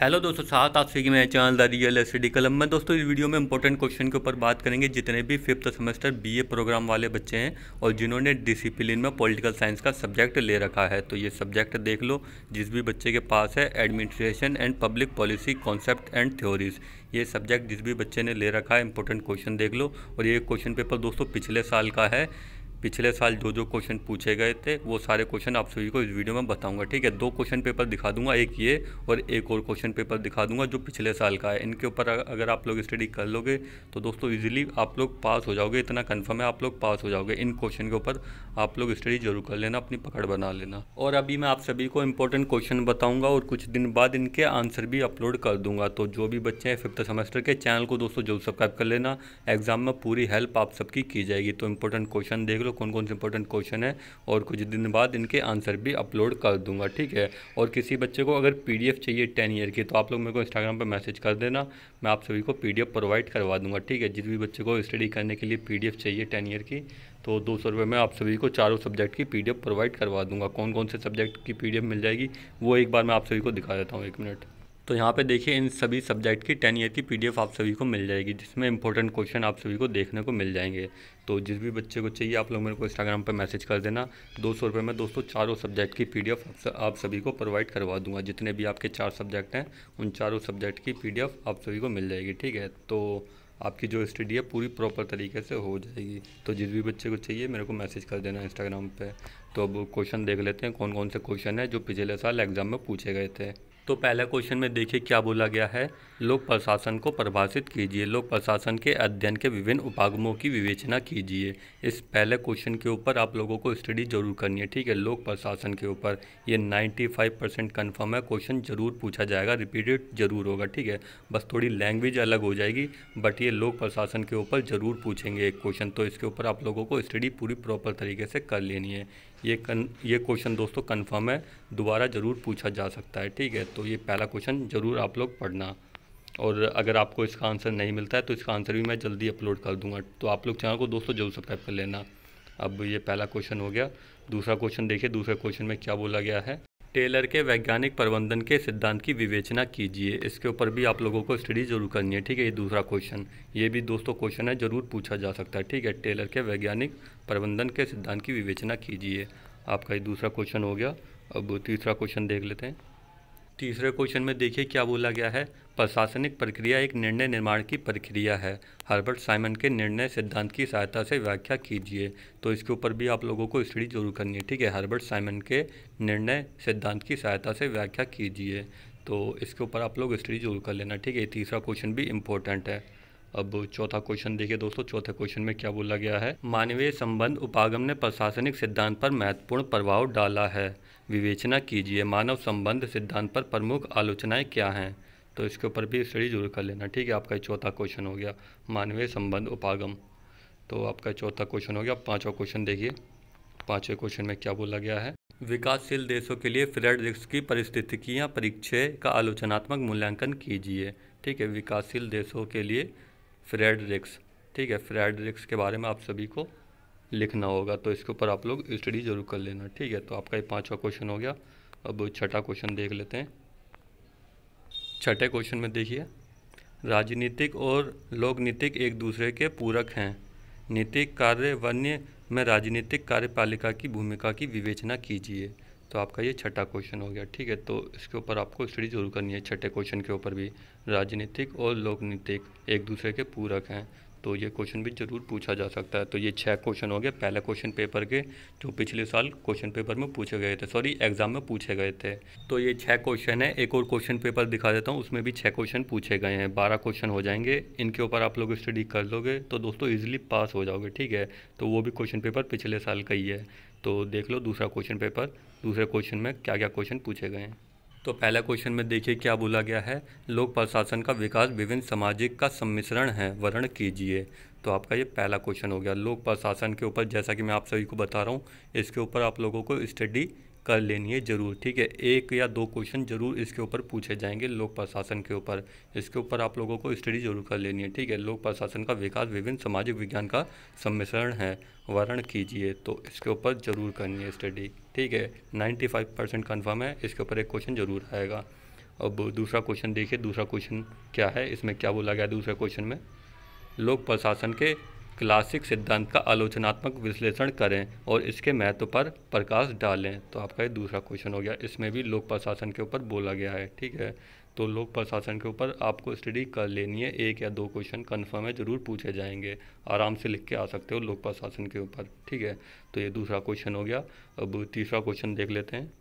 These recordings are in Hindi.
हेलो दोस्तों साथ आप स्विगी मेरे channel the real S D कलम में दोस्तों इस वीडियो में इंपॉर्टेंट क्वेश्चन के ऊपर बात करेंगे जितने भी फिफ्थ सेमेस्टर बीए प्रोग्राम वाले बच्चे हैं और जिन्होंने डिसिप्लिन में पॉलिटिकल साइंस का सब्जेक्ट ले रखा है तो ये सब्जेक्ट देख लो जिस भी बच्चे के पास है administration and public policy concept and theories ये सब्जेक्ट जिस भी बच्चे ने ले रखा है इंपॉर्टेंट क्वेश्चन देख लो और ये क्वेश्चन पेपर दोस्तों पिछले साल का है पिछले साल जो जो क्वेश्चन पूछे गए थे वो सारे क्वेश्चन आप सभी को इस वीडियो में बताऊंगा ठीक है दो क्वेश्चन पेपर दिखा दूंगा एक ये और एक और क्वेश्चन पेपर दिखा दूंगा जो पिछले साल का है इनके ऊपर अगर आप लोग स्टडी कर लोगे तो दोस्तों इजीली आप लोग पास हो जाओगे इतना कन्फर्म है आप लोग पास हो जाओगे इन क्वेश्चन के ऊपर आप लोग स्टडी जरूर कर लेना अपनी पकड़ बना लेना और अभी मैं आप सभी को इंपॉर्टेंट क्वेश्चन बताऊँगा और कुछ दिन बाद इनके आंसर भी अपलोड कर दूंगा तो जो भी बच्चे हैं फिफ्थ सेमेस्टर के चैनल को दोस्तों जरूर सब्सक्राइब कर लेना एग्जाम में पूरी हेल्प आप सबकी की जाएगी तो इंपॉर्टेंट क्वेश्चन देख लो कौन कौन से इंपॉर्टेंट क्वेश्चन है और कुछ दिन बाद इनके आंसर भी अपलोड कर दूंगा ठीक है और किसी बच्चे को अगर पी चाहिए टेन ईयर की तो आप लोग मेरे को इंस्टाग्राम पर मैसेज कर देना मैं आप सभी को पी प्रोवाइड करवा दूंगा ठीक है जिस भी बच्चे को स्टडी करने के लिए पी चाहिए टेन ईयर की तो दो सौ रुपये में आप सभी को चारों सब्जेक्ट की पी प्रोवाइड करवा दूंगा कौन कौन से सब्जेक्ट की पी मिल जाएगी वो एक बार मैं आप सभी को दिखा देता हूँ एक मिनट तो यहाँ पे देखिए इन सभी सब्जेक्ट की टेन ईयर की पीडीएफ आप सभी को मिल जाएगी जिसमें इंपॉर्टेंट क्वेश्चन आप सभी को देखने को मिल जाएंगे तो जिस भी बच्चे को चाहिए आप लोग मेरे को इंस्टाग्राम पर मैसेज कर देना दो सौ रुपये में दोस्तों चारों सब्जेक्ट की पीडीएफ आप सभी को प्रोवाइड करवा दूंगा जितने भी आपके चार सब्जेक्ट हैं उन चारों सब्जेक्ट की पी आप सभी को मिल जाएगी ठीक है तो आपकी जो स्टडी है पूरी प्रॉपर तरीके से हो जाएगी तो जिस भी बच्चे को चाहिए मेरे को मैसेज कर देना इंस्टाग्राम पे तो अब क्वेश्चन देख लेते हैं कौन कौन से क्वेश्चन है जो पिछले साल एग्ज़ाम में पूछे गए थे तो पहले क्वेश्चन में देखिए क्या बोला गया है लोक प्रशासन को परिभाषित कीजिए लोक प्रशासन के अध्ययन के विभिन्न उपागमों की विवेचना कीजिए इस पहले क्वेश्चन के ऊपर आप लोगों को स्टडी जरूर करनी है ठीक है लोक प्रशासन के ऊपर ये 95 परसेंट कन्फर्म है क्वेश्चन जरूर पूछा जाएगा रिपीटेड जरूर होगा ठीक है बस थोड़ी लैंग्वेज अलग हो जाएगी बट ये लोक प्रशासन के ऊपर जरूर पूछेंगे एक क्वेश्चन तो इसके ऊपर आप लोगों को स्टडी पूरी प्रॉपर तरीके से कर लेनी है ये कन ये क्वेश्चन दोस्तों कंफर्म है दोबारा ज़रूर पूछा जा सकता है ठीक है तो ये पहला क्वेश्चन ज़रूर आप लोग पढ़ना और अगर आपको इसका आंसर नहीं मिलता है तो इसका आंसर भी मैं जल्दी अपलोड कर दूंगा तो आप लोग चैनल को दोस्तों जरूर सब्सक्राइब कर लेना अब ये पहला क्वेश्चन हो गया दूसरा क्वेश्चन देखिए दूसरे क्वेश्चन में क्या बोला गया है टेलर के वैज्ञानिक प्रबंधन के सिद्धांत की विवेचना कीजिए इसके ऊपर भी आप लोगों को स्टडी जरूर करनी है ठीक है ये दूसरा क्वेश्चन ये भी दोस्तों क्वेश्चन है जरूर पूछा जा सकता है ठीक है टेलर के वैज्ञानिक प्रबंधन के सिद्धांत की विवेचना कीजिए आपका ये दूसरा क्वेश्चन हो गया अब तीसरा क्वेश्चन देख लेते हैं तीसरे क्वेश्चन में देखिए क्या बोला गया है प्रशासनिक प्रक्रिया एक निर्णय निर्माण की प्रक्रिया है हर्बर्ट साइमन के निर्णय सिद्धांत की सहायता से व्याख्या कीजिए तो इसके ऊपर भी आप लोगों को स्टडी जरूर करनी है ठीक है हर्बर्ट साइमन के निर्णय सिद्धांत की सहायता से व्याख्या कीजिए तो इसके ऊपर आप लोग स्टडी जरूर कर लेना ठीक है तीसरा क्वेश्चन भी इम्पोर्टेंट है अब चौथा क्वेश्चन देखिए दोस्तों चौथे क्वेश्चन में क्या बोला गया है मानवीय संबंध उपागम ने प्रशासनिक सिद्धांत पर महत्वपूर्ण प्रभाव डाला है विवेचना कीजिए मानव संबंध सिद्धांत पर प्रमुख आलोचनाएं क्या हैं तो इसके ऊपर भी स्टडी जरूर कर लेना ठीक है आपका चौथा क्वेश्चन हो गया मानवीय संबंध उपागम तो आपका चौथा क्वेश्चन हो गया पांचवा क्वेश्चन देखिए पाँचवें क्वेश्चन में क्या बोला गया है विकासशील देशों के लिए फ्रेडरिक्स की परिस्थितिकियाँ परीक्षय का आलोचनात्मक मूल्यांकन कीजिए ठीक है विकासशील देशों के लिए फ्रेडरिक्स ठीक है फ्रेडरिक्स के बारे में आप सभी को लिखना होगा तो इसके ऊपर आप लोग स्टडी ज़रूर कर लेना ठीक है तो आपका ये पाँचवा क्वेश्चन हो गया अब छठा क्वेश्चन देख लेते हैं छठे क्वेश्चन में देखिए राजनीतिक और लोकनीतिक एक दूसरे के पूरक हैं नीतिक कार्य वन्य में राजनीतिक कार्यपालिका की भूमिका की विवेचना कीजिए तो आपका ये छठा क्वेश्चन हो गया ठीक है तो इसके ऊपर आपको स्टडी जरूर करनी है छठे क्वेश्चन के ऊपर भी राजनीतिक और लोकनीतिक एक दूसरे के पूरक हैं तो ये क्वेश्चन भी ज़रूर पूछा जा सकता है तो ये छः क्वेश्चन हो गए पहले क्वेश्चन पेपर के जो पिछले साल क्वेश्चन पेपर में पूछे गए थे सॉरी एग्जाम में पूछे गए थे तो ये छः क्वेश्चन है एक और क्वेश्चन पेपर दिखा देता हूँ उसमें भी छः क्वेश्चन पूछे गए हैं बारह क्वेश्चन हो जाएंगे इनके ऊपर आप लोग स्टडी कर लोगे तो दोस्तों ईजिली पास हो जाओगे ठीक है तो वो भी क्वेश्चन पेपर पिछले साल का ही है तो देख लो दूसरा क्वेश्चन पेपर दूसरे क्वेश्चन में क्या क्या क्वेश्चन पूछे गए हैं तो पहला क्वेश्चन में देखिए क्या बोला गया है लोक प्रशासन का विकास विभिन्न सामाजिक का सम्मिश्रण है वर्ण कीजिए तो आपका ये पहला क्वेश्चन हो गया लोक प्रशासन के ऊपर जैसा कि मैं आप सभी को बता रहा हूँ इसके ऊपर आप लोगों को स्टडी कर लेनी है ज़रूर ठीक है एक या दो क्वेश्चन ज़रूर इसके ऊपर पूछे जाएंगे लोक प्रशासन के ऊपर इसके ऊपर आप लोगों को स्टडी जरूर कर लेनी है ठीक है लोक प्रशासन का विकास विभिन्न सामाजिक विज्ञान का सम्मिश्रण है वर्ण कीजिए तो इसके ऊपर ज़रूर करनी है स्टडी ठीक है नाइन्टी फाइव परसेंट कन्फर्म है इसके ऊपर एक क्वेश्चन ज़रूर आएगा अब दूसरा क्वेश्चन देखिए दूसरा क्वेश्चन क्या है इसमें क्या बोला गया दूसरे क्वेश्चन में लोक प्रशासन के क्लासिक सिद्धांत का आलोचनात्मक विश्लेषण करें और इसके महत्व पर प्रकाश डालें तो आपका ये दूसरा क्वेश्चन हो गया इसमें भी लोक प्रशासन के ऊपर बोला गया है ठीक है तो लोक प्रशासन के ऊपर आपको स्टडी कर लेनी है एक या दो क्वेश्चन कन्फर्म है ज़रूर पूछे जाएंगे आराम से लिख के आ सकते हो लोक प्रशासन के ऊपर ठीक है तो ये दूसरा क्वेश्चन हो गया अब तीसरा क्वेश्चन देख लेते हैं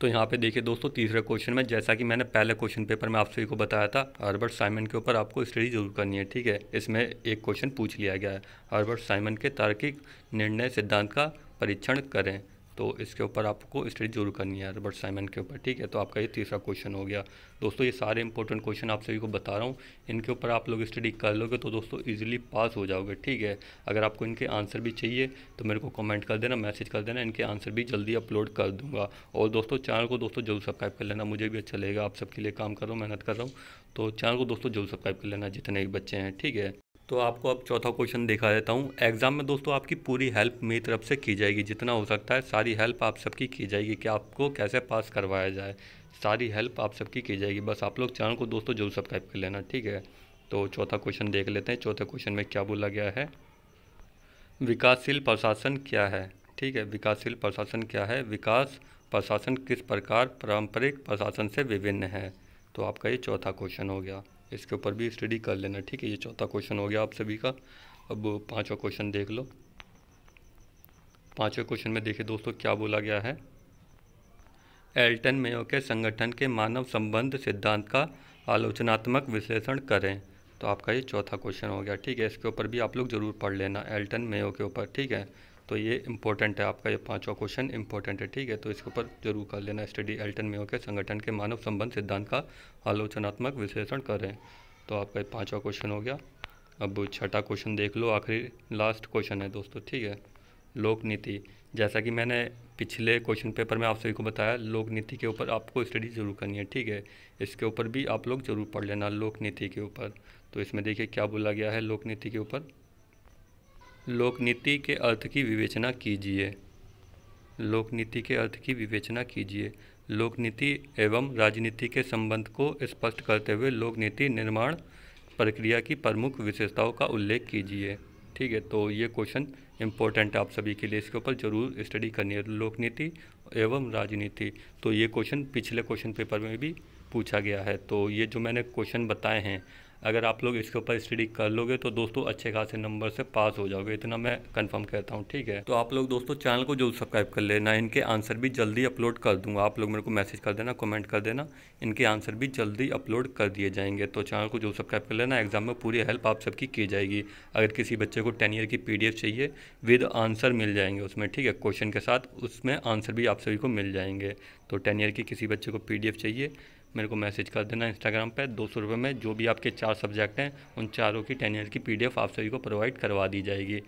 तो यहाँ पे देखिए दोस्तों तीसरे क्वेश्चन में जैसा कि मैंने पहले क्वेश्चन पेपर में आप सभी को बताया था हर्बर्ट साइमन के ऊपर आपको स्टडी जरूर करनी है ठीक है इसमें एक क्वेश्चन पूछ लिया गया है हर्बर्ट साइमन के तार्किक निर्णय सिद्धांत का परीक्षण करें तो इसके ऊपर आपको स्टडी जरूर करनी है रबर्ट साइमन के ऊपर ठीक है तो आपका ये तीसरा क्वेश्चन हो गया दोस्तों ये सारे इंपॉर्टेंट क्वेश्चन आप सभी को बता रहा हूँ इनके ऊपर आप लोग स्टडी कर लोगे तो दोस्तों ईजिली पास हो जाओगे ठीक है अगर आपको इनके आंसर भी चाहिए तो मेरे को कमेंट कर देना मैसेज कर देना इनके आंसर भी जल्दी अपलोड कर दूंगा और दोस्तों चैनल को दोस्तों जरूर सब्सक्राइब कर लेना मुझे भी अच्छा लगेगा आप सबके लिए काम कर रहा हूँ मेहनत कर रहा हूँ तो चैनल को दोस्तों जरूर सब्सक्राइब कर लेना जितने भी बच्चे हैं ठीक है तो आपको अब चौथा क्वेश्चन दिखा देता हूँ एग्ज़ाम में दोस्तों आपकी पूरी हेल्प मेरी तरफ से की जाएगी जितना हो सकता है सारी सारी हेल्प आप सबकी की जाएगी कि आपको कैसे पास करवाया जाए सारी हेल्प आप सबकी की जाएगी बस आप लोग चैनल को दोस्तों जरूर सब्सक्राइब कर लेना ठीक है तो चौथा क्वेश्चन देख लेते हैं चौथे क्वेश्चन में क्या बोला गया है विकासशील प्रशासन क्या है ठीक है विकासशील प्रशासन क्या है विकास प्रशासन किस प्रकार पारंपरिक प्रशासन से विभिन्न है तो आपका ये चौथा क्वेश्चन हो गया इसके ऊपर भी स्टडी कर लेना ठीक है ये चौथा क्वेश्चन हो गया आप सभी का अब पाँचवा क्वेश्चन देख लो पाँचवें क्वेश्चन में देखिए दोस्तों क्या बोला गया है एल्टन मेयो के संगठन के मानव संबंध सिद्धांत का आलोचनात्मक विश्लेषण करें तो आपका ये चौथा क्वेश्चन हो गया ठीक है इसके ऊपर भी आप लोग ज़रूर पढ़ लेना एल्टन मेयो के ऊपर ठीक है तो ये इंपॉर्टेंट है आपका ये पांचवा क्वेश्चन इंपॉर्टेंट है ठीक है तो इसके ऊपर जरूर कर लेना स्टडी एल्टन मेयो के संगठन के मानव संबंध सिद्धांत का आलोचनात्मक विश्लेषण करें तो आपका ये पाँचवा क्वेश्चन हो गया अब छठा क्वेश्चन देख लो आखिरी लास्ट क्वेश्चन है दोस्तों ठीक है लोक नीति जैसा कि मैंने पिछले क्वेश्चन पेपर में आप सभी को बताया लोक नीति के ऊपर आपको स्टडी ज़रूर करनी है ठीक है इसके ऊपर भी आप लोग ज़रूर पढ़ लेना लोक नीति के ऊपर तो इसमें देखिए क्या बोला गया है लोक नीति के ऊपर लोक नीति के अर्थ की विवेचना कीजिए लोक नीति के अर्थ की विवेचना कीजिए लोक नीति एवं राजनीति के संबंध को स्पष्ट करते हुए लोक नीति निर्माण प्रक्रिया की प्रमुख विशेषताओं का उल्लेख कीजिए ठीक है तो ये क्वेश्चन इंपॉर्टेंट है आप सभी के लिए इसके ऊपर जरूर स्टडी करनी है लोकनीति एवं राजनीति तो ये क्वेश्चन पिछले क्वेश्चन पेपर में भी पूछा गया है तो ये जो मैंने क्वेश्चन बताए हैं अगर आप लोग इसके ऊपर स्टडी कर लोगे तो दोस्तों अच्छे खासे नंबर से पास हो जाओगे इतना मैं कंफर्म कहता हूँ ठीक है तो आप लोग दोस्तों चैनल को जरूर सब्सक्राइब कर लेना इनके आंसर भी जल्दी अपलोड कर दूंगा आप लोग मेरे को मैसेज कर देना कमेंट कर देना इनके आंसर भी जल्दी अपलोड कर दिए जाएंगे तो चैनल को जरूर सब्सक्राइब कर लेना एग्जाम में पूरी हेल्प आप सबकी की जाएगी अगर किसी बच्चे को टेन ईयर की पी चाहिए विद आंसर मिल जाएंगे उसमें ठीक है क्वेश्चन के साथ उसमें आंसर भी आप सभी को मिल जाएंगे तो टेन ईयर की किसी बच्चे को पी चाहिए मेरे को मैसेज कर देना इंस्टाग्राम पे दो सौ रुपये में जो भी आपके चार सब्जेक्ट हैं उन चारों की टेन ईयर की पी आप सभी को प्रोवाइड करवा दी जाएगी